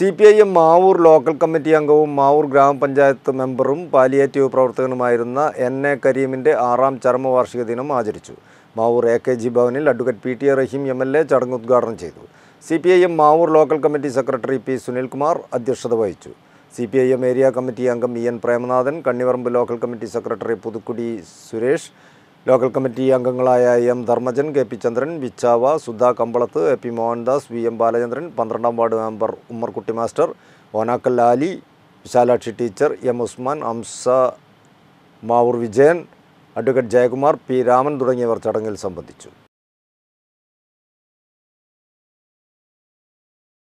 C P I M Mavoor local committee അംഗവും മാവൂർ ഗ്രാമപഞ്ചായത്ത് മെമ്പറും പാലിയേറ്റീവ് പ്രവർത്തകനുമായിരുന്ന എൻ എ കരീമിൻ്റെ ആറാം ചരമവാർഷിക ദിനം ആചരിച്ചു മാവൂർ എ കെ ജി ഭവനിൽ advocate P T A Rahim M L A ചടങ്ങ് ഉദ്ഘാടനം ചെയ്തു C P I M Mavoor local committee secretary P Sunilkumar അധ്യക്ഷത വഹിച്ചു C P I M area committee അംഗം E N Premanathan Kannivaramb local committee secretary Puthukkudi Suresh local committee അംഗങ്ങളായ M Dharmajan K P Chandran വിച്ചാവ Sudha Kambalath A P Mohandas V M Balachandran പന്ത്രണ്ടാം ward member Ummerkutty master Onakkal Ali Vishalakshi teacher M Usman Amsa Mavoor Vijayan advocate Jayakumar P Raman തുടങ്ങിയവർ ചടങ്ങിൽ സംബന്ധിച്ചു